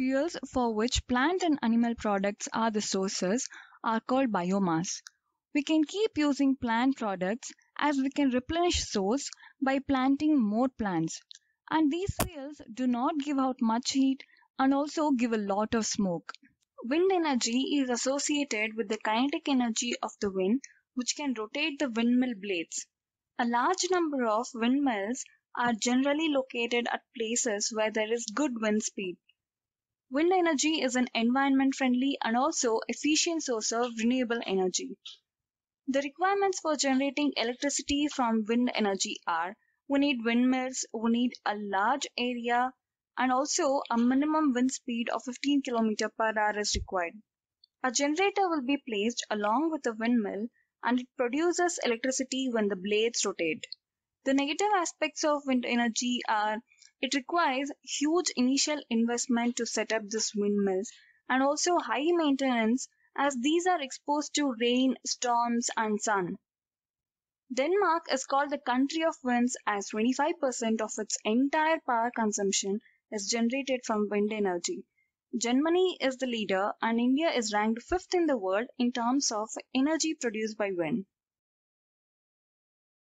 fuels for which plant and animal products are the sources are called biomass. We can keep using plant products as we can replenish source by planting more plants. And these fuels do not give out much heat and also give a lot of smoke. Wind energy is associated with the kinetic energy of the wind which can rotate the windmill blades. A large number of windmills are generally located at places where there is good wind speed. Wind energy is an environment friendly and also efficient source of renewable energy. The requirements for generating electricity from wind energy are we need windmills, we need a large area, and also a minimum wind speed of 15 km per hour is required. A generator will be placed along with the windmill and it produces electricity when the blades rotate. The negative aspects of wind energy are it requires huge initial investment to set up these windmills and also high maintenance as these are exposed to rain, storms, and sun. Denmark is called the country of winds as 25% of its entire power consumption is generated from wind energy. Germany is the leader and India is ranked fifth in the world in terms of energy produced by wind.